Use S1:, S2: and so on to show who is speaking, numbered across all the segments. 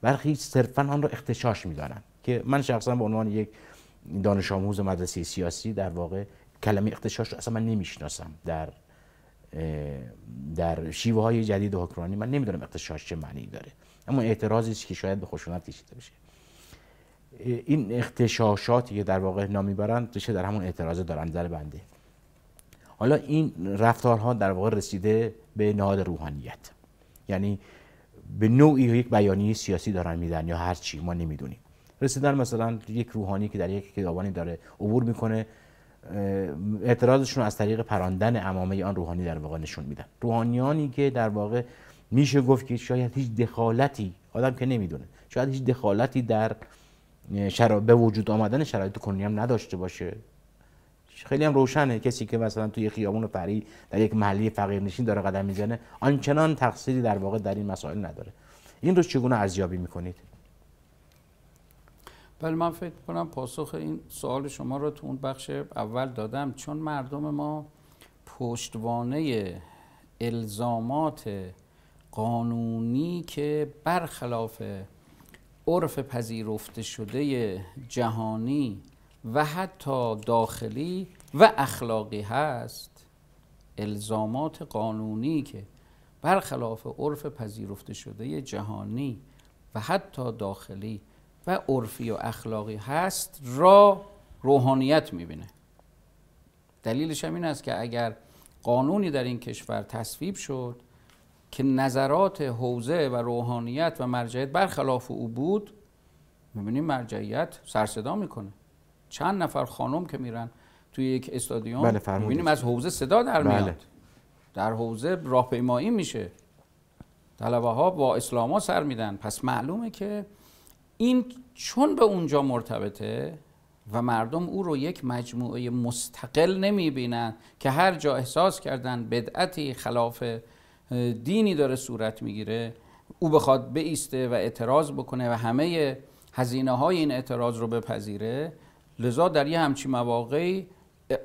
S1: برخی صرفا آن را اختشاش میدانند که من شخصا به عنوان یک دانش آموز مدرسه سیاسی در واقع کلمه اختشاش رو اصلا من نمیشناسم در در شیوه های جدید حکمرانی من نمیدونم اختشاش چه معنی داره اما اعتراضی است که شاید به خشونت کشیده بشه این اختشاشاتی که در واقع نامی در همون اعتراض دارن در بنده حالا این رفتارها در واقع رسیده به نهاد روحانیت یعنی به نوعی یک بیانیه سیاسی دارن میدن یا هر چی ما نمیدونیم رسیدن مثلا یک روحانی که در یک خیابانی داره عبور میکنه اعتراضشون از طریق پراندن امامه آن روحانی در واقع نشون میدن روحانیانی که در واقع میشه گفت که شاید هیچ دخالتی آدم که نمیدونه شاید هیچ دخالتی در شرا... به وجود آمدن شرایط کنونی هم نداشته باشه خیلی هم روشنه کسی که مثلا توی خیابون فری در یک فقیر نشین داره قدم میزنه آنچنان تقصیری در واقع در این مسائل نداره این رو چگونه ارزیابی میکنید
S2: بله من فکر کنم پاسخ این سوال شما رو تو اون بخش اول دادم چون مردم ما پشتوانه الزامات قانونی که برخلاف عرف پذیرفته شده جهانی و حتی داخلی و اخلاقی هست الزامات قانونی که برخلاف عرف پذیرفته شده جهانی و حتی داخلی و عرفی و اخلاقی هست را روحانیت میبینه دلیلش هم این است که اگر قانونی در این کشور تصویب شد که نظرات حوزه و روحانیت و مرجعیت برخلاف او بود میبینیم مرجعیت سرصدا میکنه چند نفر خانم که میرن توی یک استادیوم بله از حوزه صدا در بله. میاد بله. در حوزه راهپیمایی میشه طلبه ها با اسلاما سر میدن پس معلومه که این چون به اونجا مرتبطه و مردم او رو یک مجموعه مستقل نمیبینن که هر جا احساس کردن بدعتی خلاف دینی داره صورت میگیره او بخواد بیسته و اعتراض بکنه و همه هزینه های این اعتراض رو بپذیره لذا در یه همچین مواقعی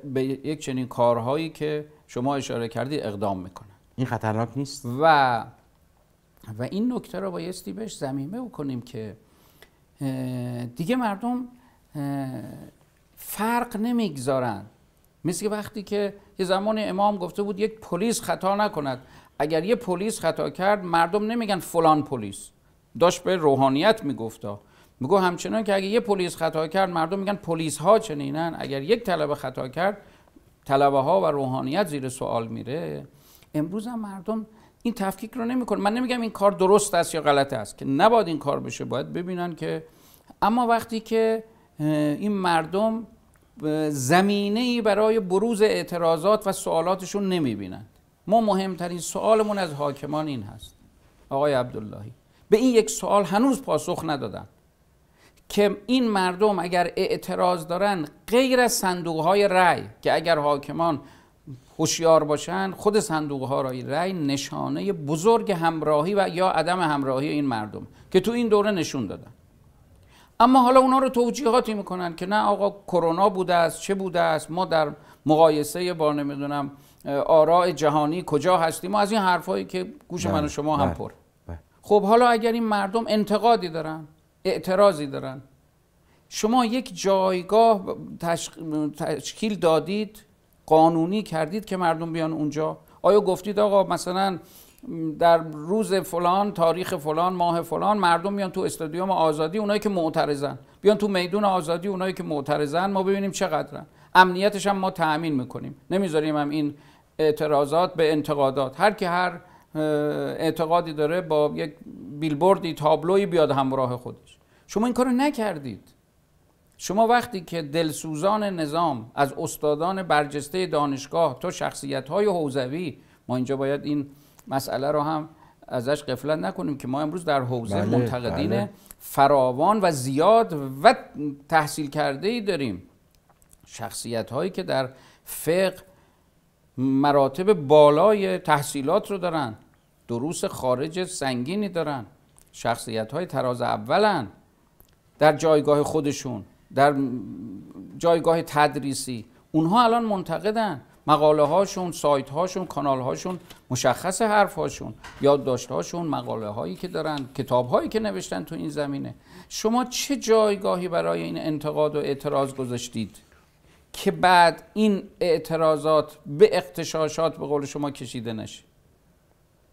S2: به یک چنین کارهایی که شما اشاره کردی اقدام میکنن این خطرناک نیست و و این نکته رو بایستی بهش زمینه بکنیم که دیگه مردم فرق نمیگذارن مثل وقتی که یه زمان امام گفته بود یک پلیس خطا نکند اگر یه پلیس خطا کرد مردم نمیگن فلان پلیس داشت به روحانیت میگفته. میگو همچنان که اگه یه پلیس خطا کرد مردم میگن پلیس ها چنینن اگر یک طلبه خطا کرد طلبه ها و روحانیت زیر سوال میره امروز هم مردم این تفکیک رو نمیکنه من نمیگم این کار درست است یا غلط است که نباید این کار بشه باید ببینن که اما وقتی که این مردم زمینه ای برای بروز اعتراضات و سوالاتشون نمیبینند ما مهمترین سوالمون از حاکمان این هست آقای عبداللهی به این یک سوال هنوز پاسخ ندادن که این مردم اگر اعتراض دارن غیر از صندوق های رأی که اگر حاکمان هوشیار باشن خود صندوق ها رای رأی نشانه بزرگ همراهی و یا عدم همراهی این مردم که تو این دوره نشون دادن اما حالا اونا رو توجیهاتی میکنن که نه آقا کرونا بوده است چه بوده است ما در مقایسه با نمیدونم آراء جهانی کجا هستیم ما از این حرفایی که گوش من و بله، شما هم بله، پر بله. خب حالا اگر این مردم انتقادی دارن اعتراضی دارن شما یک جایگاه تشکیل دادید قانونی کردید که مردم بیان اونجا آیا گفتید آقا مثلا در روز فلان تاریخ فلان ماه فلان مردم بیان تو استادیوم آزادی اونایی که معترضن بیان تو میدون آزادی اونایی که معترضن ما ببینیم چقدرن امنیتش هم ما تأمین میکنیم نمیذاریم هم این اعتراضات به انتقادات هر که هر اعتقادی داره با یک بیلبوردی تابلوی بیاد همراه خودش شما این کارو نکردید شما وقتی که دلسوزان نظام از استادان برجسته دانشگاه تا شخصیت های حوزوی ما اینجا باید این مسئله رو هم ازش قفلت نکنیم که ما امروز در حوزه بله، منتقدین بله. فراوان و زیاد و تحصیل کرده ای داریم شخصیت هایی که در فقه مراتب بالای تحصیلات رو دارن دروس خارج سنگینی دارن شخصیت های تراز اولن در جایگاه خودشون در جایگاه تدریسی اونها الان منتقدن مقاله هاشون سایت هاشون کانال هاشون مشخص حرف هاشون یادداشت هاشون مقاله هایی که دارن کتاب هایی که نوشتن تو این زمینه شما چه جایگاهی برای این انتقاد و اعتراض گذاشتید که بعد این اعتراضات به اقتشاشات به قول شما کشیده نشه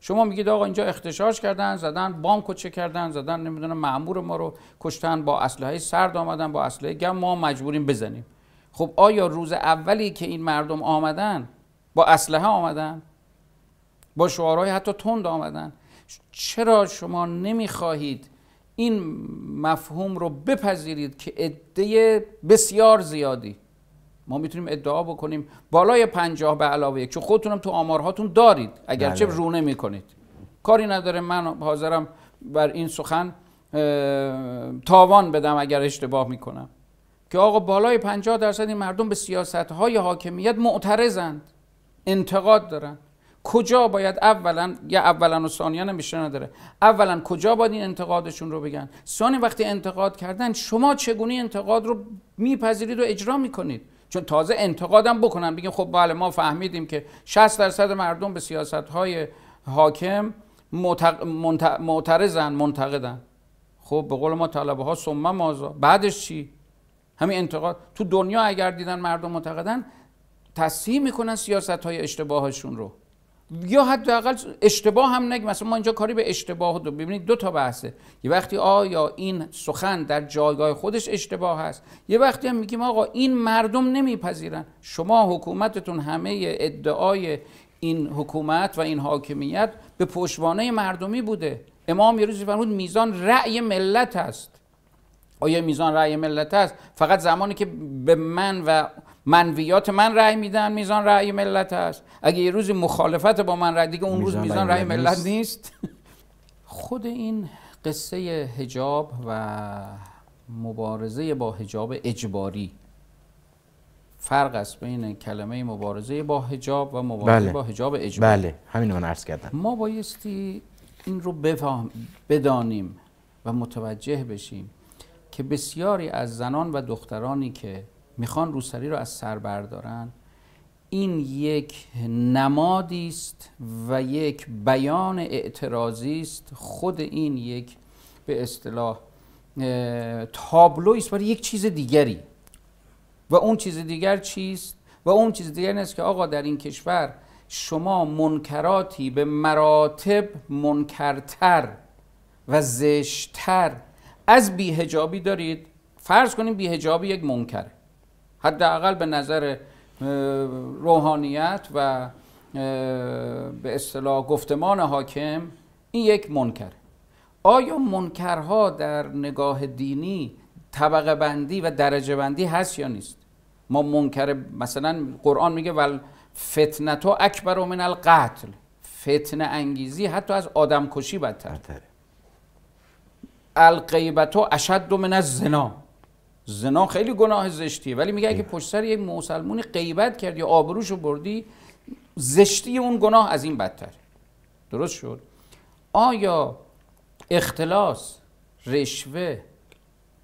S2: شما میگید آقا اینجا اختشاش کردن زدن بانکو چه کردن زدن نمیدونم معمور ما رو کشتن با اسلحه سرد آمدن با اسلحه گم ما مجبوریم بزنیم خب آیا روز اولی که این مردم آمدن با اسلحه آمدن با شعارهای حتی تند آمدن چرا شما نمیخواهید این مفهوم رو بپذیرید که عده بسیار زیادی ما میتونیم ادعا بکنیم بالای پنجاه به علاوه یک چون خودتونم تو آمارهاتون دارید اگرچه بله. رونه میکنید کاری نداره من حاضرم بر این سخن تاوان بدم اگر اشتباه میکنم که آقا بالای پنجاه درصد این مردم به سیاست های حاکمیت معترضند انتقاد دارن کجا باید اولا یا اولا و ثانیا نمیشه نداره اولا کجا باید این انتقادشون رو بگن ثانی وقتی انتقاد کردن شما چگونه انتقاد رو میپذیرید و اجرا میکنید چون تازه انتقادم بکنن بگیم خب بله ما فهمیدیم که 60 درصد مردم به سیاست های حاکم معترضن منتقدن خب به قول ما طلبه ها سمم مازا بعدش چی همین انتقاد تو دنیا اگر دیدن مردم معتقدن تصحیح میکنن سیاست های اشتباهشون رو یا حداقل اشتباه هم نگیم مثلا ما اینجا کاری به اشتباه دو ببینید دو تا بحثه یه وقتی آیا این سخن در جایگاه خودش اشتباه هست یه وقتی هم میگیم آقا این مردم نمیپذیرن شما حکومتتون همه ادعای این حکومت و این حاکمیت به پشتوانه مردمی بوده امام یه روزی فرمود میزان رأی ملت است آیا میزان رأی ملت است فقط زمانی که به من و منویات من رأی میدن میزان رأی ملت است اگه یه روز مخالفت با من رأی دیگه اون روز میزان رأی ملت نیست خود این قصه هجاب و مبارزه با هجاب اجباری فرق است بین کلمه مبارزه با هجاب و مبارزه بله. با هجاب اجباری بله
S1: همین من عرض کردم
S2: ما بایستی این رو بفهم بدانیم و متوجه بشیم که بسیاری از زنان و دخترانی که میخوان روسری رو از سر بردارن این یک نمادی است و یک بیان اعتراضی است خود این یک به اصطلاح تابلو است برای یک چیز دیگری و اون چیز دیگر چیست و اون چیز دیگر است که آقا در این کشور شما منکراتی به مراتب منکرتر و زشتر از بیهجابی دارید فرض کنیم بیهجابی یک منکره حداقل به نظر روحانیت و به اصطلاح گفتمان حاکم این یک منکره آیا منکرها در نگاه دینی طبقه بندی و درجه بندی هست یا نیست ما منکر مثلا قرآن میگه ول فتنه تو اکبر و من القتل فتنه انگیزی حتی از آدم کشی بدتر القیبتو اشد من از زنا زنا خیلی گناه زشتیه ولی میگه اگه پشت سر یک مسلمونی غیبت کرد یا آبروشو بردی زشتی اون گناه از این بدتر درست شد آیا اختلاس رشوه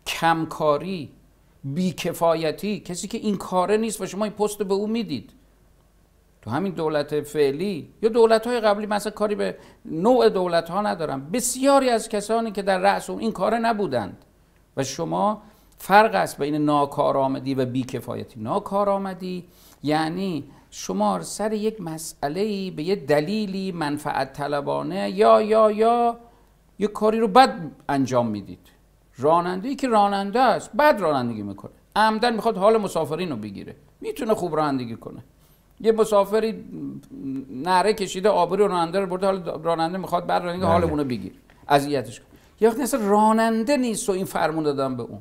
S2: کمکاری بیکفایتی کسی که این کاره نیست و شما این پست به او میدید تو همین دولت فعلی یا دولت های قبلی مثلا کاری به نوع دولت ها ندارم بسیاری از کسانی که در رأس این کاره نبودند و شما فرق است بین ناکارآمدی و بیکفایتی ناکارآمدی یعنی شما سر یک مسئله ای به یه دلیلی منفعت طلبانه یا یا یا یه کاری رو بد انجام میدید راننده ای که راننده است بد رانندگی میکنه عمدن میخواد حال مسافرین رو بگیره میتونه خوب رانندگی کنه یه مسافری نره کشیده آبری راننده رو برده حال راننده میخواد بعد رانندگی بله. حال اونو بگیر اذیتش یه وقت راننده نیست و این فرمون دادن به اون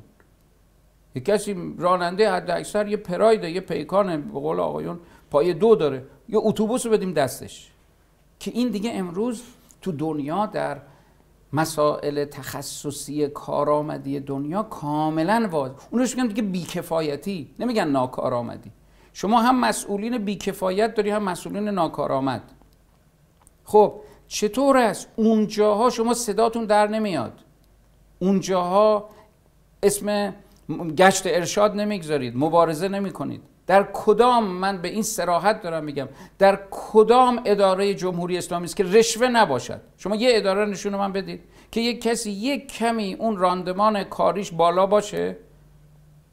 S2: کسی راننده حد اکثر یه پراید یه پیکانه به قول آقایون پای دو داره یه اتوبوس رو بدیم دستش که این دیگه امروز تو دنیا در مسائل تخصصی کارآمدی دنیا کاملا اون اونش میگن دیگه بیکفایتی نمیگن ناکارآمدی شما هم مسئولین بیکفایت داری هم مسئولین ناکارآمد خب چطور است اونجاها شما صداتون در نمیاد اونجاها اسم گشت ارشاد نمیگذارید مبارزه نمی کنید در کدام من به این سراحت دارم میگم در کدام اداره جمهوری اسلامی است که رشوه نباشد شما یه اداره نشون من بدید که یک کسی یک کمی اون راندمان کاریش بالا باشه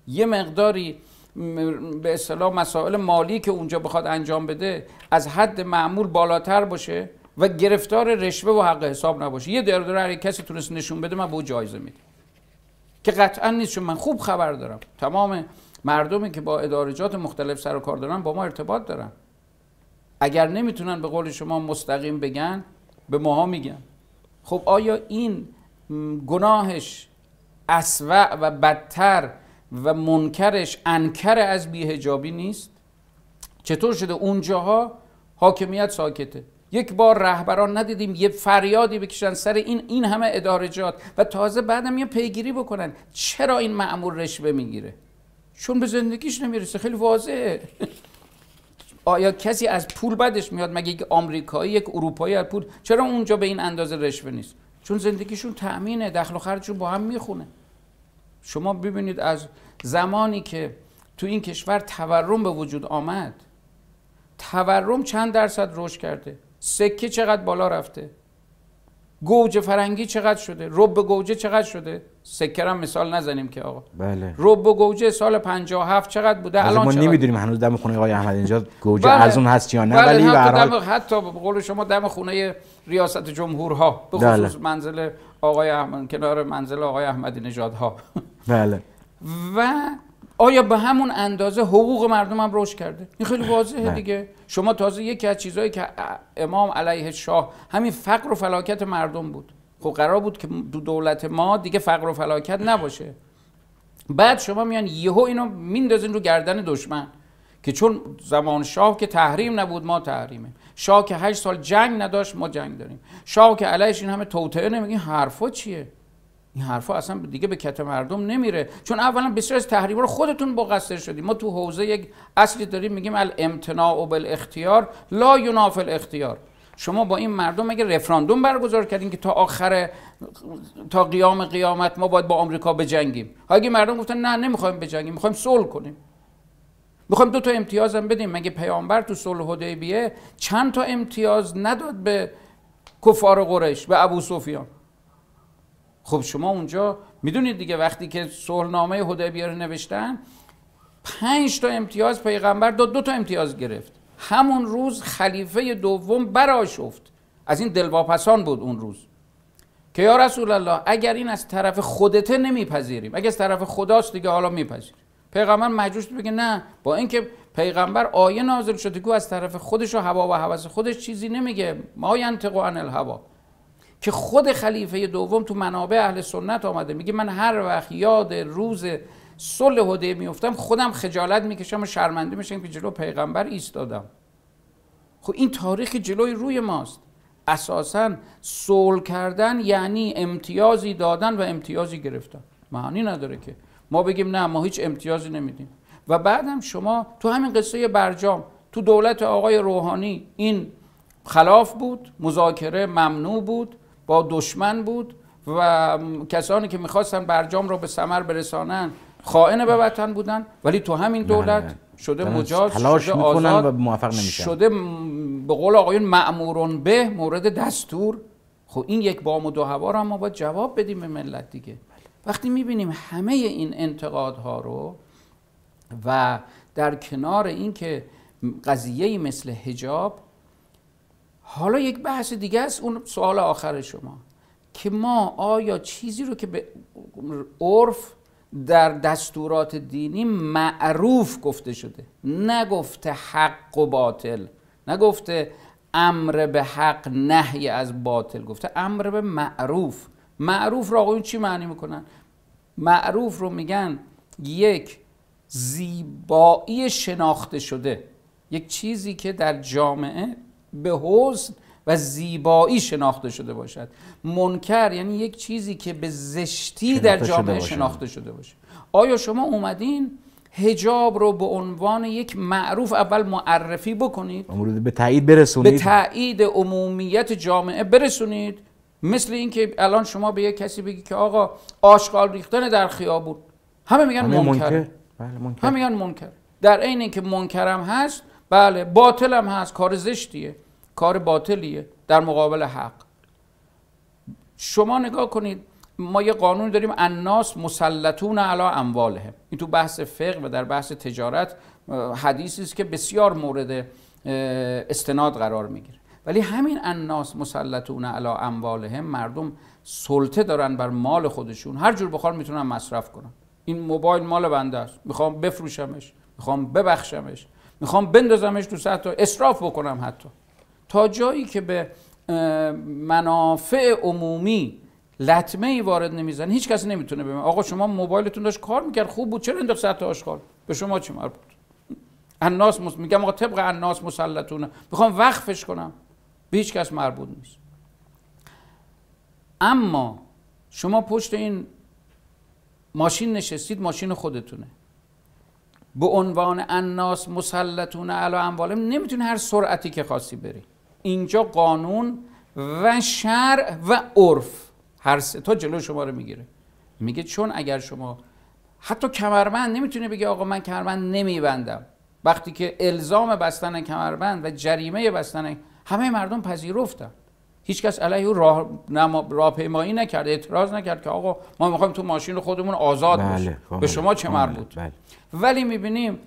S2: یه مقداری به اصطلاح مسائل مالی که اونجا بخواد انجام بده از حد معمول بالاتر باشه و گرفتار رشوه و حق حساب نباشه یه دردره هر کسی تونست نشون بده من به او جایزه میدم که قطعا نیست چون من خوب خبر دارم تمام مردمی که با ادارجات مختلف سر و کار دارن با ما ارتباط دارن اگر نمیتونن به قول شما مستقیم بگن به ماها میگن خب آیا این گناهش اسوع و بدتر و منکرش انکر از بیهجابی نیست چطور شده اونجاها حاکمیت ساکته یک بار رهبران ندیدیم یه فریادی بکشن سر این این همه ادارجات و تازه بعدم یه پیگیری بکنن چرا این معمور رشوه میگیره چون به زندگیش نمیرسه خیلی واضحه آیا کسی از پول بدش میاد مگه یک آمریکایی یک اروپایی از پول چرا اونجا به این اندازه رشوه نیست چون زندگیشون تأمینه دخل و خرجشون با هم میخونه شما ببینید از زمانی که تو این کشور تورم به وجود آمد تورم چند درصد رشد کرده سکه چقدر بالا رفته گوجه فرنگی چقدر شده رب گوجه چقدر شده سکه هم مثال نزنیم که آقا بله رب گوجه سال 57 چقدر بوده الان ما نمیدونیم
S1: هنوز دم خونه آقای احمد اینجا گوجه بله. از اون هست یا نه بله، ولی به هر
S2: حتی به قول شما دم خونه ریاست جمهورها به بله. خصوص بله. منزل آقای احمد کنار منزل آقای احمدی نژاد ها بله و آیا به همون اندازه حقوق مردم هم رشد کرده این خیلی واضحه دیگه شما تازه یکی از چیزهایی که امام علیه شاه همین فقر و فلاکت مردم بود خب قرار بود که دو دولت ما دیگه فقر و فلاکت نباشه بعد شما میان یهو اینو میندازین رو گردن دشمن که چون زمان شاه که تحریم نبود ما تحریمه شاه که هشت سال جنگ نداشت ما جنگ داریم شاه که علیش این همه توطعه نمیگین حرفا چیه این حرفا اصلا دیگه به کت مردم نمیره چون اولا بسیار از تحریم رو خودتون با قصر شدیم ما تو حوزه یک اصلی داریم میگیم الامتناع و بالاختیار لا ینافل اختیار شما با این مردم اگه رفراندوم برگزار کردین که تا آخر تا قیام قیامت ما باید با آمریکا بجنگیم اگه مردم گفتن نه نمیخوایم بجنگیم میخوایم صلح کنیم میخوایم دو تا امتیاز هم بدیم مگه پیامبر تو صلح حدیبیه چند تا امتیاز نداد به کفار قریش به ابو خب شما اونجا میدونید دیگه وقتی که سهلنامه حدیبیه رو نوشتن پنج تا امتیاز پیغمبر داد دو تا امتیاز گرفت همون روز خلیفه دوم براشفت از این دلواپسان بود اون روز که یا رسول الله اگر این از طرف خودته نمیپذیریم اگر از طرف خداست دیگه حالا میپذیریم پیغمبر مجوش بگه نه با اینکه پیغمبر آیه نازل شده که از طرف خودش و هوا و هوس خودش چیزی نمیگه ما ینتقو عن الهوا که خود خلیفه دوم تو منابع اهل سنت آمده میگه من هر وقت یاد روز صلح حدیبیه میفتم خودم خجالت میکشم و شرمنده میشم که جلو پیغمبر ایستادم خب این تاریخ جلوی روی ماست اساسا صلح کردن یعنی امتیازی دادن و امتیازی گرفتن معنی نداره که ما بگیم نه ما هیچ امتیازی نمیدیم و بعدم شما تو همین قصه برجام تو دولت آقای روحانی این خلاف بود مذاکره ممنوع بود با دشمن بود و کسانی که میخواستن برجام رو به سمر برسانن خائن به وطن بودن ولی تو همین دولت شده مجاز شده آزاد و موفق نمیشن. شده به قول آقایون معمورون به مورد دستور خب این یک بام و دو هوا رو ما باید جواب بدیم به ملت دیگه وقتی میبینیم همه این انتقادها رو و در کنار اینکه قضیه مثل حجاب حالا یک بحث دیگه است اون سوال آخر شما که ما آیا چیزی رو که به عرف در دستورات دینی معروف گفته شده نگفته حق و باطل نگفته امر به حق نهی از باطل گفته امر به معروف معروف را آقایون چی معنی میکنن معروف رو میگن یک زیبایی شناخته شده یک چیزی که در جامعه به حسن و زیبایی شناخته شده باشد منکر یعنی یک چیزی که به زشتی در جامعه شناخته شده باشه آیا شما اومدین هجاب رو به عنوان یک معروف اول معرفی بکنید
S1: به تایید برسونید به
S2: تایید عمومیت جامعه برسونید مثل اینکه الان شما به یک کسی بگی که آقا آشغال ریختن در خیابون همه میگن همه منکر. بله منکر همه میگن منکر در عین اینکه منکرم هست بله باطلم هست کار زشتیه کار باطلیه در مقابل حق شما نگاه کنید ما یه قانون داریم الناس مسلطون علا اموالهم این تو بحث فقه و در بحث تجارت حدیثی است که بسیار مورد استناد قرار میگیره ولی همین الناس مسلطون علا اموالهم مردم سلطه دارن بر مال خودشون هر جور بخوان میتونن مصرف کنن این موبایل مال بنده است میخوام بفروشمش میخوام ببخشمش میخوام بندازمش تو سطح اسراف بکنم حتی تا جایی که به منافع عمومی لطمه ای وارد نمیزن هیچ کسی نمیتونه بگه آقا شما موبایلتون داشت کار میکرد خوب بود چرا انداخت سطح آشغال به شما چی مربوط الناس مس... میگم آقا طبق الناس مسلطونه میخوام وقفش کنم به هیچ کس مربوط نیست اما شما پشت این ماشین نشستید ماشین خودتونه به عنوان الناس مسلطونه علی اموالم نمیتونه هر سرعتی که خواستی برید اینجا قانون و شرع و عرف هر سه تا جلو شما رو میگیره میگه چون اگر شما حتی کمربند نمیتونه بگه آقا من کمربند نمیبندم وقتی که الزام بستن کمربند و جریمه بستن همه مردم پذیرفتن هیچکس علیه او راه نما... نکرد اعتراض نکرد که آقا ما میخوایم تو ماشین خودمون آزاد بله، به شما چه بله، مربوط بله. ولی میبینیم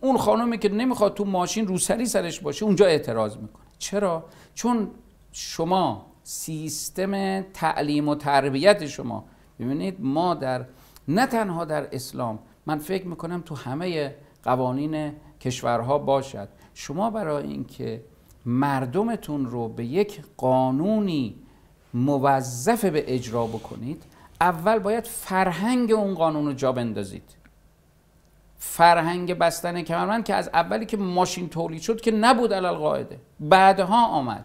S2: اون خانومی که نمیخواد تو ماشین روسری سرش باشه اونجا اعتراض میکنه چرا؟ چون شما سیستم تعلیم و تربیت شما ببینید ما در نه تنها در اسلام من فکر میکنم تو همه قوانین کشورها باشد شما برای اینکه مردمتون رو به یک قانونی موظف به اجرا بکنید اول باید فرهنگ اون قانون رو جا بندازید فرهنگ بستن کمرمند که از اولی که ماشین تولید شد که نبود علال قاعده بعدها آمد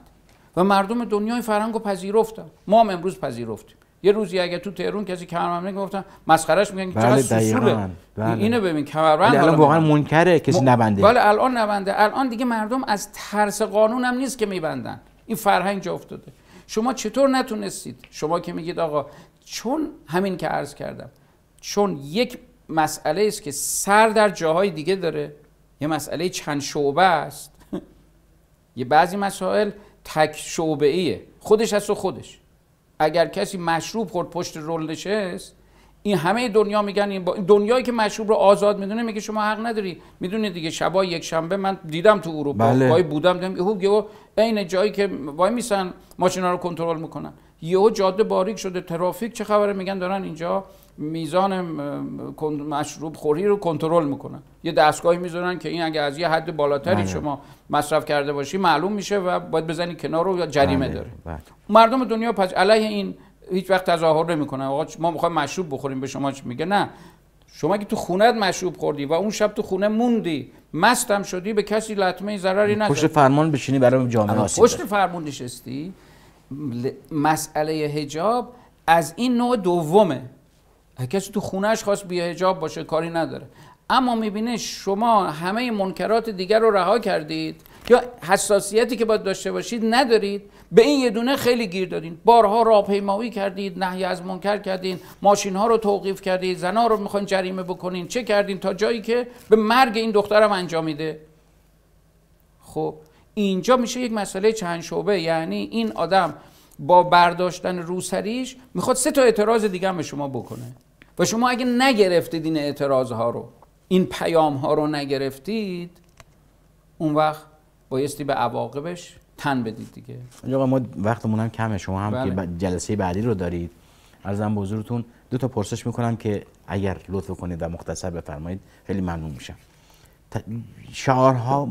S2: و مردم دنیای فرهنگ رو پذیرفتن ما هم امروز پذیرفتیم یه روزی اگه تو تهران کسی کمربند گفتن مسخرهش میگن که چقدر بله، بله. اینو ببین کمربند الان واقعا
S1: منکره کسی نبنده
S2: الان نبنده الان دیگه مردم از ترس قانون هم نیست که میبندن این فرهنگ جا افتاده شما چطور نتونستید شما که میگید آقا چون همین که عرض کردم چون یک مسئله است که سر در جاهای دیگه داره یه مسئله چند شعبه است یه بعضی مسائل تک شعبه ایه خودش هست و خودش اگر کسی مشروب خورد پشت رول نشست این همه دنیا میگن این دنیایی که مشروب رو آزاد میدونه میگه شما حق نداری میدونه دیگه شبای یک شنبه من دیدم تو اروپا بله. وای بودم دیدم یهو عین جایی که وای میسن ماشینا رو کنترل میکنن یهو جاده باریک شده ترافیک چه خبره میگن دارن اینجا میزان مشروب خوری رو کنترل میکنن یه دستگاهی میذارن که این اگه از یه حد بالاتری بله. شما مصرف کرده باشی معلوم میشه و باید بزنی کنار رو یا جریمه بله، داره بله. مردم دنیا پس علیه این هیچ وقت تظاهر نمیکنن آقا ما میخوایم مشروب بخوریم به شما چی میگه نه شما که تو خونت مشروب خوردی و اون شب تو خونه موندی مستم شدی به کسی لطمه ضرری نزدی پشت
S1: فرمان بشینی برای جامعه آسیب پشت
S2: فرمان نشستی مسئله حجاب از این نوع دومه کسی تو خونهش خواست بیا حجاب باشه کاری نداره اما میبینه شما همه منکرات دیگر رو رها کردید یا حساسیتی که باید داشته باشید ندارید به این یه دونه خیلی گیر دادین بارها راهپیمایی کردید نهی از منکر کردین ماشین ها رو توقیف کردید زنا رو میخواین جریمه بکنین چه کردین تا جایی که به مرگ این دخترم انجام میده خب اینجا میشه یک مسئله چند شعبه یعنی این آدم با برداشتن روسریش میخواد سه تا اعتراض دیگه هم به شما بکنه و شما اگه نگرفتید این اعتراض ها رو این پیام ها رو نگرفتید اون وقت بایستی به عواقبش تن بدید دیگه
S1: آقا ما وقتمون هم کمه شما هم بله. که جلسه بعدی رو دارید ارزم به حضورتون دو تا پرسش میکنم که اگر لطف کنید و مختصر بفرمایید خیلی ممنون میشم شعارها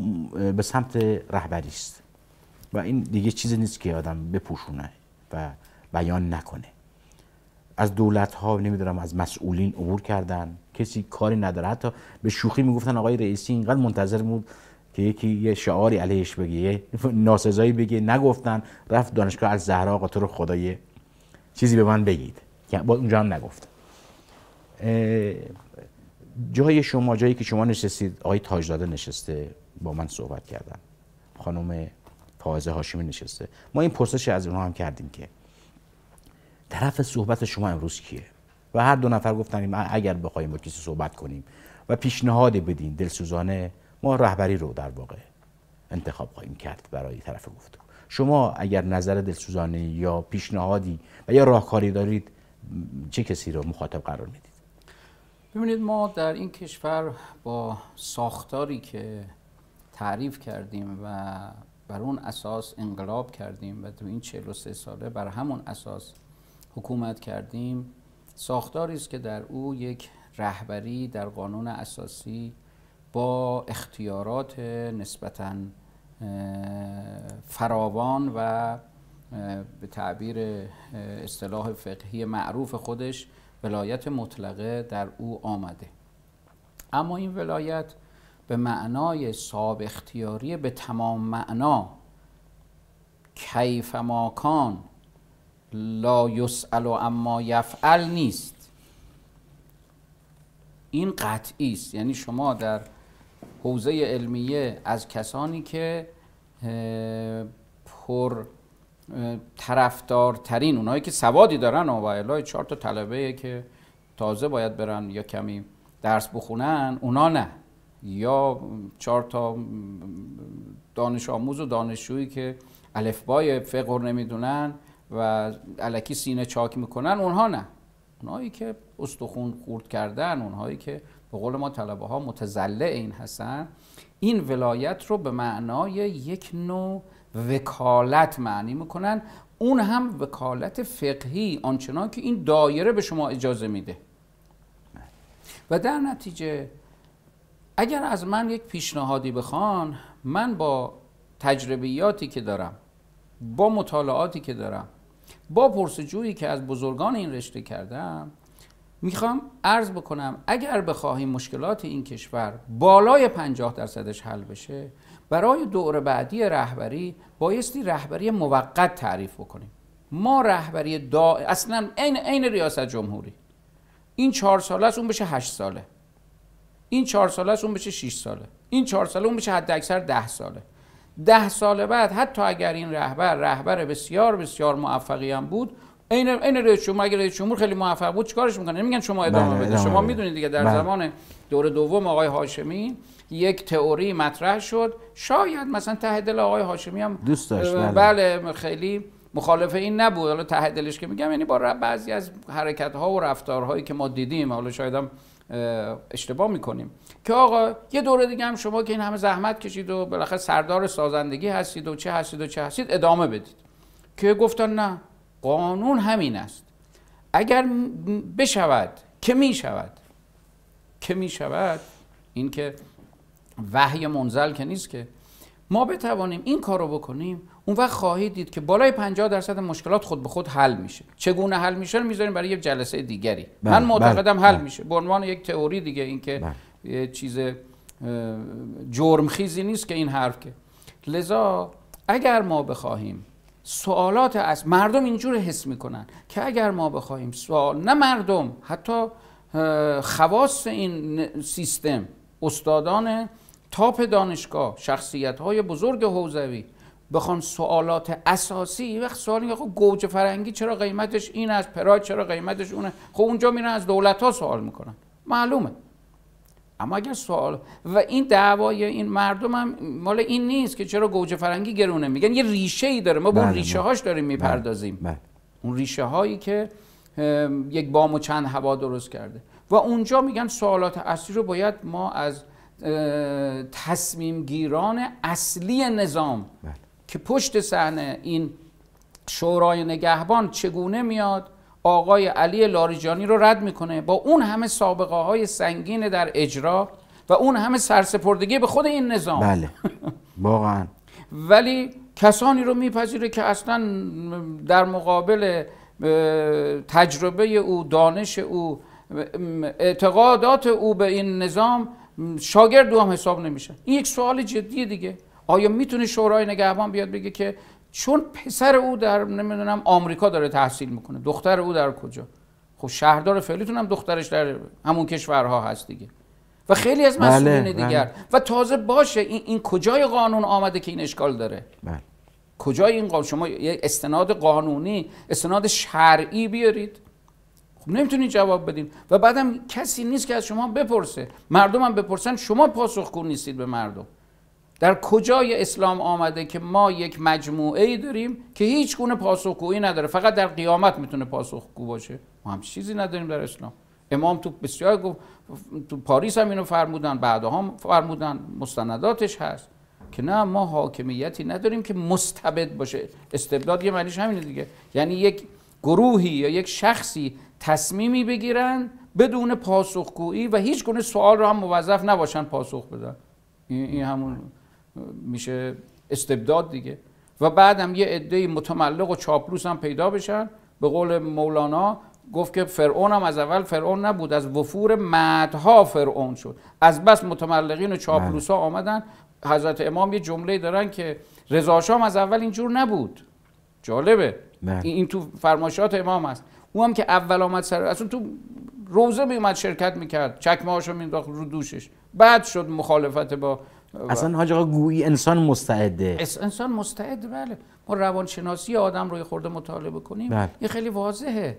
S1: به سمت رهبری است و این دیگه چیزی نیست که آدم بپوشونه و بیان نکنه از دولت ها نمیدونم از مسئولین عبور کردن کسی کاری نداره حتی به شوخی میگفتن آقای رئیسی اینقدر منتظر بود که یکی یه شعاری علیهش بگه ناسزایی بگه نگفتن رفت دانشگاه از زهرا آقا تو رو خدای چیزی به من بگید با اونجا هم نگفت جای شما جایی که شما نشستید آقای تاجداده نشسته با من صحبت کردن خانم پاهزه هاشمی نشسته ما این پرسش از اونها هم کردیم که طرف صحبت شما امروز کیه و هر دو نفر گفتن اگر بخوایم با کسی صحبت کنیم و پیشنهاد بدین دلسوزانه ما رهبری رو در واقع انتخاب خواهیم کرد برای طرف گفتگو شما اگر نظر دلسوزانه یا پیشنهادی و یا راهکاری دارید چه کسی رو مخاطب قرار میدید
S2: ببینید ما در این کشور با ساختاری که تعریف کردیم و بر اون اساس انقلاب کردیم و تو این 43 ساله بر همون اساس حکومت کردیم ساختاری است که در او یک رهبری در قانون اساسی با اختیارات نسبتاً فراوان و به تعبیر اصطلاح فقهی معروف خودش ولایت مطلقه در او آمده اما این ولایت به معنای صاب اختیاری به تمام معنا کیف ماکان لا یسأل اما یفعل نیست این قطعی است یعنی شما در حوزه علمیه از کسانی که پر طرفدارترین اونایی که سوادی دارن و الهی چهار تا طلبه که تازه باید برن یا کمی درس بخونن اونا نه یا چهار تا دانش آموز و دانشجویی که الفبای رو نمیدونن و علکی سینه چاک میکنن اونها نه اونهایی که استخون خورد کردن اونهایی که به قول ما طلبه ها متزلع این هستن این ولایت رو به معنای یک نوع وکالت معنی میکنن اون هم وکالت فقهی آنچنان که این دایره به شما اجازه میده و در نتیجه اگر از من یک پیشنهادی بخوان من با تجربیاتی که دارم با مطالعاتی که دارم با پرسجویی که از بزرگان این رشته کردم میخوام عرض بکنم اگر بخواهیم مشکلات این کشور بالای پنجاه درصدش حل بشه برای دور بعدی رهبری بایستی رهبری موقت تعریف بکنیم ما رهبری دا... اصلا عین ریاست جمهوری این چهار ساله است اون بشه هشت ساله این چهار ساله است اون بشه 6 ساله این چهار ساله اون بشه حد اکثر 10 ساله ده سال بعد حتی اگر این رهبر رهبر بسیار بسیار موفقی هم بود این این رئیس جمهور اگر رئیس جمهور خیلی موفق بود چیکارش میکنه نمیگن شما ادامه بله، بده شما میدونید دیگه در بله. زمان دور دوم آقای هاشمی یک تئوری مطرح شد شاید مثلا ته دل آقای هاشمی هم دوست داشت بله. بله خیلی مخالف این نبود حالا ته دلش که میگم یعنی با بعضی از حرکت ها و رفتارهایی که ما دیدیم حالا شاید هم اشتباه میکنیم که آقا یه دوره دیگه هم شما که این همه زحمت کشید و بالاخره سردار سازندگی هستید و چه هستید و چه هستید ادامه بدید که گفتن نه قانون همین است اگر بشود که میشود که میشود این که وحی منزل که نیست که ما بتوانیم این کار رو بکنیم اون وقت خواهید دید که بالای 50 درصد مشکلات خود به خود حل میشه چگونه حل میشه رو میذاریم برای یک جلسه دیگری بله، من معتقدم بله، حل بله. میشه به عنوان یک تئوری دیگه اینکه یه چیز جرمخیزی نیست که این حرف که لذا اگر ما بخواهیم سوالات از مردم اینجور حس میکنن که اگر ما بخواهیم سوال نه مردم حتی خواص این سیستم استادان تاپ دانشگاه شخصیت های بزرگ حوزوی بخوان سوالات اساسی وقت سوالی که خب گوجه فرنگی چرا قیمتش این است پراید چرا قیمتش اونه خب اونجا میرن از دولت ها سوال میکنن معلومه اما اگر سوال و این دعوای این مردم هم مال این نیست که چرا گوجه فرنگی گرونه میگن یه ریشه ای داره ما به بله، بله. بله، اون ریشه هاش داریم میپردازیم اون ریشه هایی که یک بام و چند هوا درست کرده و اونجا میگن سوالات اصلی رو باید ما از تصمیم گیران اصلی نظام که پشت صحنه این شورای نگهبان چگونه میاد آقای علی لاریجانی رو رد میکنه با اون همه سابقه های سنگین در اجرا و اون همه سرسپردگی به خود این نظام بله واقعا ولی کسانی رو میپذیره که اصلا در مقابل تجربه او دانش او اعتقادات او به این نظام شاگرد هم حساب نمیشه این یک سوال جدیه دیگه آیا میتونه شورای نگهبان بیاد بگه که چون پسر او در نمیدونم آمریکا داره تحصیل میکنه دختر او در کجا خب شهردار فعلیتون هم دخترش در همون کشورها هست دیگه و خیلی از بله، مسئولین بله، دیگر و تازه باشه این, این کجای قانون آمده که این اشکال داره بله. کجای این قانون شما یه استناد قانونی استناد شرعی بیارید خب نمیتونید جواب بدین و بعدم کسی نیست که از شما بپرسه مردم هم بپرسن شما پاسخگو نیستید به مردم در کجای اسلام آمده که ما یک مجموعه ای داریم که هیچ گونه پاسخگویی نداره فقط در قیامت میتونه پاسخگو باشه ما هم چیزی نداریم در اسلام امام تو بسیار گفت تو پاریس هم اینو فرمودن بعدها هم فرمودن مستنداتش هست که نه ما حاکمیتی نداریم که مستبد باشه استبداد یه معنیش همینه دیگه یعنی یک گروهی یا یک شخصی تصمیمی بگیرن بدون پاسخگویی و هیچ گونه سوال رو هم موظف نباشن پاسخ بدن این همون میشه استبداد دیگه و بعدم یه عده متملق و چاپلوس هم پیدا بشن به قول مولانا گفت که فرعون هم از اول فرعون نبود از وفور مدها فرعون شد از بس متملقین و چاپلوس ها بله. آمدن حضرت امام یه جمله دارن که رضا از اول اینجور نبود جالبه بله. این تو فرمایشات امام است او هم که اول آمد سر اصلا تو روزه می اومد شرکت میکرد چکمه هاشو مینداخت رو دوشش بعد شد مخالفت با اصلا
S1: حاج آقا گویی انسان مستعده
S2: انسان مستعد بله ما روانشناسی آدم روی خورده مطالعه کنیم بله. این خیلی واضحه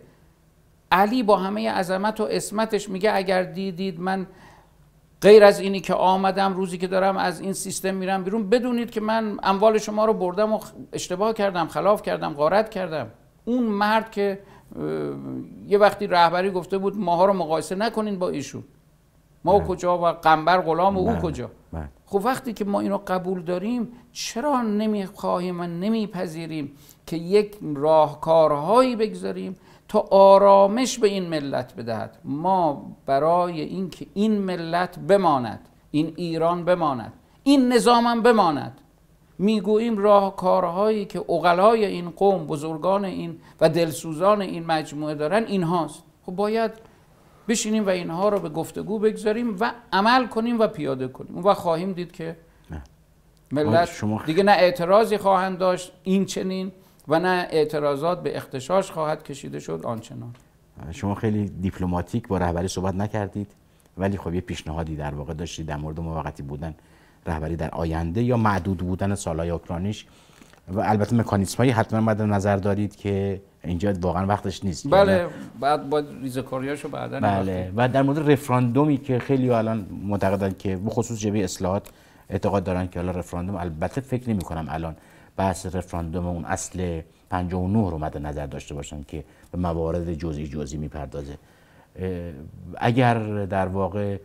S2: علی با همه عظمت و اسمتش میگه اگر دیدید من غیر از اینی که آمدم روزی که دارم از این سیستم میرم بیرون بدونید که من اموال شما رو بردم و اشتباه کردم خلاف کردم غارت کردم اون مرد که یه وقتی رهبری گفته بود ماها رو مقایسه نکنین با ایشون ما بله. کجا و قنبر غلام او بله. کجا بله. خب وقتی که ما اینو قبول داریم چرا نمیخواهیم و نمیپذیریم که یک راهکارهایی بگذاریم تا آرامش به این ملت بدهد ما برای اینکه این ملت بماند این ایران بماند این نظامم بماند میگوییم راهکارهایی که اغلای این قوم بزرگان این و دلسوزان این مجموعه دارن اینهاست خب باید بشینیم و اینها رو به گفتگو بگذاریم و عمل کنیم و پیاده کنیم و خواهیم دید که
S1: ملت شما
S2: دیگه نه اعتراضی خواهند داشت این چنین و نه اعتراضات به اختشاش خواهد کشیده شد آنچنان
S1: شما خیلی دیپلماتیک با رهبری صحبت نکردید ولی خب یه پیشنهادی در واقع داشتید در مورد موقتی بودن رهبری در آینده یا معدود بودن سالای اوکرانیش و البته مکانیسم حتما مد نظر دارید که اینجا واقعا وقتش نیست بله یعنی
S2: بعد باید ریزکاریاشو بعدا بله
S1: و در مورد رفراندومی که خیلی الان معتقدن که به خصوص جبه اصلاحات اعتقاد دارن که حالا رفراندوم البته فکر نمی کنم الان بحث رفراندوم اون اصل 59 رو مد نظر داشته باشن که به موارد جزئی جزئی میپردازه اگر در واقع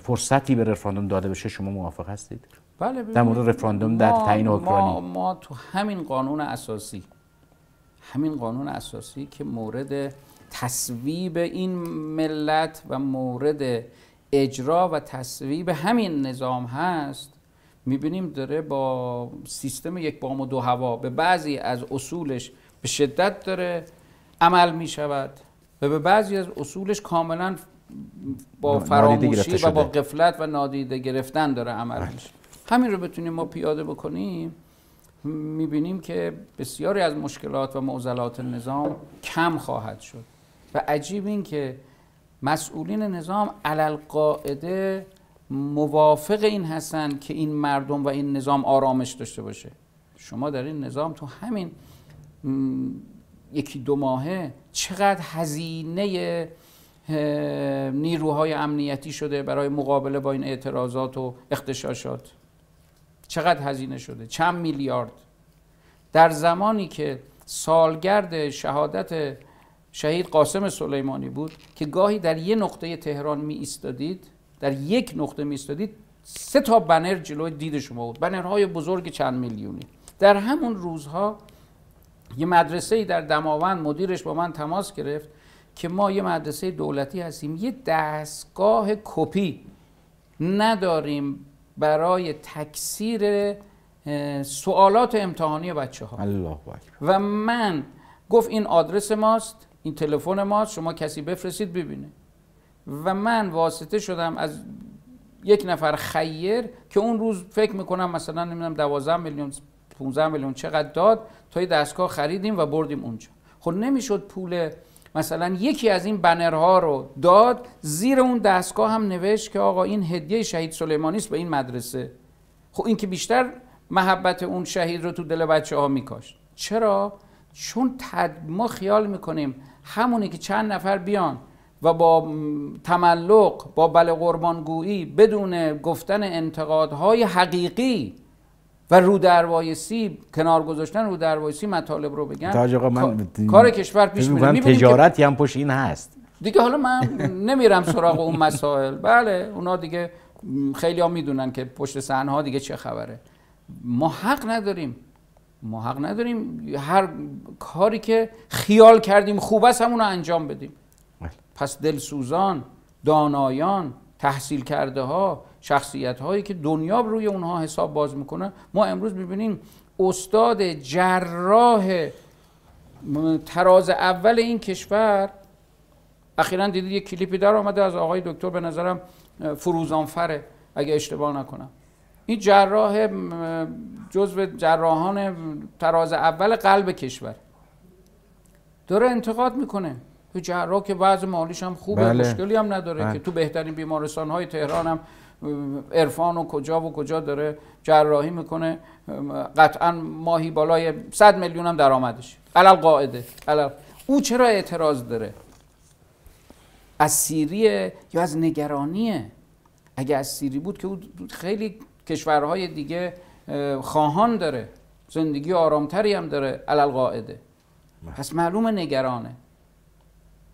S1: فرصتی به رفراندوم داده بشه شما موافق هستید؟ بله در مورد رفراندوم در تعیین اوکراینی ما, ما
S2: تو همین قانون اساسی همین قانون اساسی که مورد تصویب این ملت و مورد اجرا و تصویب همین نظام هست میبینیم داره با سیستم یک بام و دو هوا به بعضی از اصولش به شدت داره عمل میشود و به بعضی از اصولش کاملا با فراموشی و با قفلت و نادیده گرفتن داره عمل بله. همین رو بتونیم ما پیاده بکنیم میبینیم که بسیاری از مشکلات و معضلات نظام کم خواهد شد و عجیب این که مسئولین نظام علل قاعده موافق این هستند که این مردم و این نظام آرامش داشته باشه شما در این نظام تو همین یکی دو ماهه چقدر هزینه نیروهای امنیتی شده برای مقابله با این اعتراضات و اختشاشات چقدر هزینه شده چند میلیارد در زمانی که سالگرد شهادت شهید قاسم سلیمانی بود که گاهی در یه نقطه تهران می ایستادید در یک نقطه می ایستادید سه تا بنر جلوی دید شما بود بنرهای بزرگ چند میلیونی در همون روزها یه مدرسه ای در دماوند مدیرش با من تماس گرفت که ما یه مدرسه دولتی هستیم یه دستگاه کپی نداریم برای تکثیر سوالات امتحانی بچه ها الله و من گفت این آدرس ماست این تلفن ماست شما کسی بفرستید ببینه و من واسطه شدم از یک نفر خیر که اون روز فکر میکنم مثلا نمیدونم 12 میلیون 15 میلیون چقدر داد تا یه دستگاه خریدیم و بردیم اونجا خب نمیشد پول مثلا یکی از این بنرها رو داد زیر اون دستگاه هم نوشت که آقا این هدیه شهید سلیمانی است به این مدرسه خب این که بیشتر محبت اون شهید رو تو دل بچه ها میکاشت چرا چون تد... ما خیال میکنیم همونی که چند نفر بیان و با تملق با بله قربانگویی بدون گفتن انتقادهای حقیقی و رو دروای کنار گذاشتن رو دروای سی مطالب رو بگن کار کشور پیش میره تجارت
S1: هم پشت این هست
S2: دیگه حالا من نمیرم سراغ اون مسائل بله اونا دیگه خیلی ها میدونن که پشت صحنه ها دیگه چه خبره ما حق نداریم ما حق نداریم هر کاری که خیال کردیم خوب است همون رو انجام بدیم بله. پس دلسوزان دانایان تحصیل کرده ها شخصیت هایی که دنیا روی اونها حساب باز میکنه ما امروز میبینیم استاد جراح تراز اول این کشور اخیرا دیدید یه کلیپی در آمده از آقای دکتر به نظرم فروزانفره اگه اشتباه نکنم این جراح جزو جراحان تراز اول قلب کشور داره انتقاد میکنه تو جراح که بعض مالیش هم خوبه بله. مشکلی هم نداره که بله. تو بهترین بیمارستان های تهران هم عرفان و کجا و کجا داره جراحی میکنه قطعا ماهی بالای 100 میلیون هم درآمدش علل قاعده او چرا اعتراض داره از سیریه یا از نگرانیه اگه از سیری بود که او خیلی کشورهای دیگه خواهان داره زندگی آرامتری هم داره علل قاعده پس معلوم نگرانه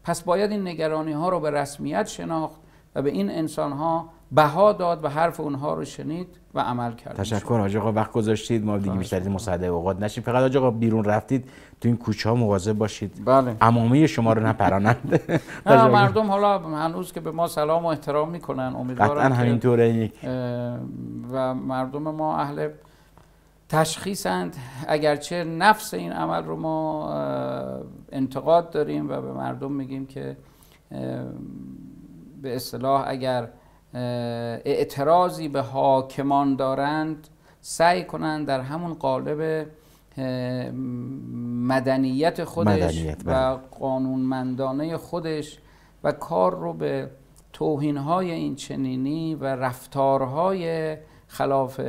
S2: پس باید این نگرانی ها رو به رسمیت شناخت و به این انسان ها بها داد و حرف اونها رو شنید و
S1: عمل کرد تشکر آقا وقت گذاشتید ما دیگه بیشتر از اوقات نشیم فقط آقا بیرون رفتید تو این کوچه ها مواظب باشید بله شما رو نپرانند مردم
S2: حالا هنوز که به ما سلام و احترام میکنن امیدوارم قطعا همینطوره و مردم ما اهل تشخیصند اگرچه نفس این عمل رو ما انتقاد داریم و به مردم میگیم که به اصطلاح اگر اعتراضی به حاکمان دارند سعی کنند در همون قالب مدنیت خودش و بله. قانونمندانه خودش و کار رو به توهینهای این چنینی و رفتارهای خلاف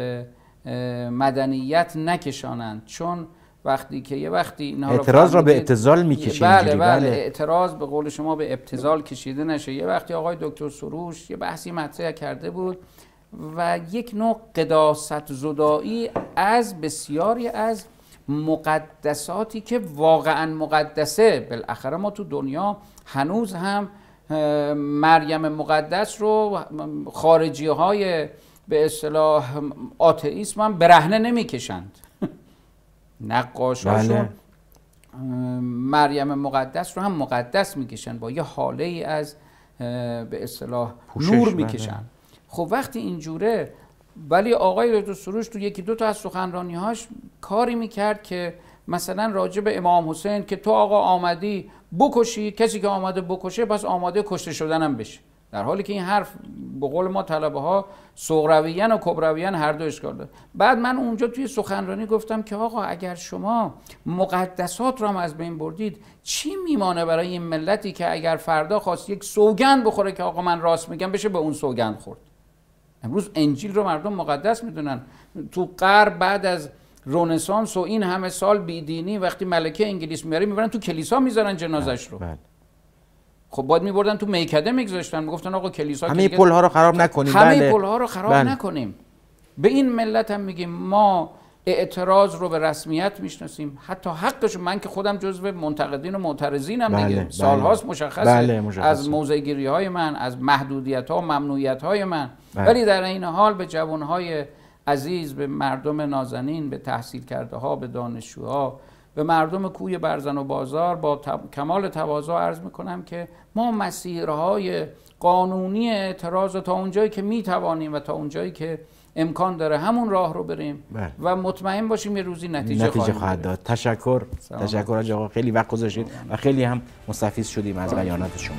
S2: مدنیت نکشانند چون وقتی که یه وقتی اعتراض را به ابتزال می بله, بله بله اعتراض به قول شما به ابتزال کشیده نشه یه وقتی آقای دکتر سروش یه بحثی مطرح کرده بود و یک نوع قداست زدایی از بسیاری از مقدساتی که واقعا مقدسه بالاخره ما تو دنیا هنوز هم مریم مقدس رو خارجی های به اصطلاح آتئیسم هم برهنه نمیکشند نقاشاشون بله. مریم مقدس رو هم مقدس میکشن با یه حاله ای از به اصطلاح نور بله. میکشن خب وقتی اینجوره ولی آقای رضا سروش تو یکی دو تا از هاش کاری میکرد که مثلا راجع به امام حسین که تو آقا آمدی بکشی کسی که آمده بکشه پس آماده کشته شدنم بشه در حالی که این حرف به قول ما طلبه ها سغرویان و کبرویان هر دو اشکال داره بعد من اونجا توی سخنرانی گفتم که آقا اگر شما مقدسات را از بین بردید چی میمانه برای این ملتی که اگر فردا خواست یک سوگند بخوره که آقا من راست میگم بشه به اون سوگند خورد امروز انجیل رو مردم مقدس میدونن تو قرب بعد از رونسانس و این همه سال بیدینی وقتی ملکه انگلیس میاره میبرن تو کلیسا میذارن جنازش رو بله. خب باید میبردن تو میکده میگذاشتن میگفتن آقا کلیسا همه پل رو خراب خب، نکنیم همه بله. پل رو خراب بله. نکنیم به این ملت هم میگیم ما اعتراض رو به رسمیت میشناسیم حتی حقش من که خودم جزو منتقدین و معترضینم بله، دیگه بله. سالهاست مشخصه بله، مشخص از موزگیری های من از محدودیت ها و ممنوعیت های من ولی در این حال به جوان‌های عزیز به مردم نازنین به تحصیل کرده به دانشجوها به مردم کوی برزن و بازار با کمال تواضع عرض میکنم که ما مسیرهای قانونی اعتراض تا اونجایی که میتوانیم و تا اونجایی که امکان داره همون راه رو بریم بله. و مطمئن باشیم یه روزی نتیجه, نتیجه خواهد
S1: داد تشکر تشکر آقا خیلی وقت گذاشتید و خیلی هم مستفیض شدیم از بیانات شما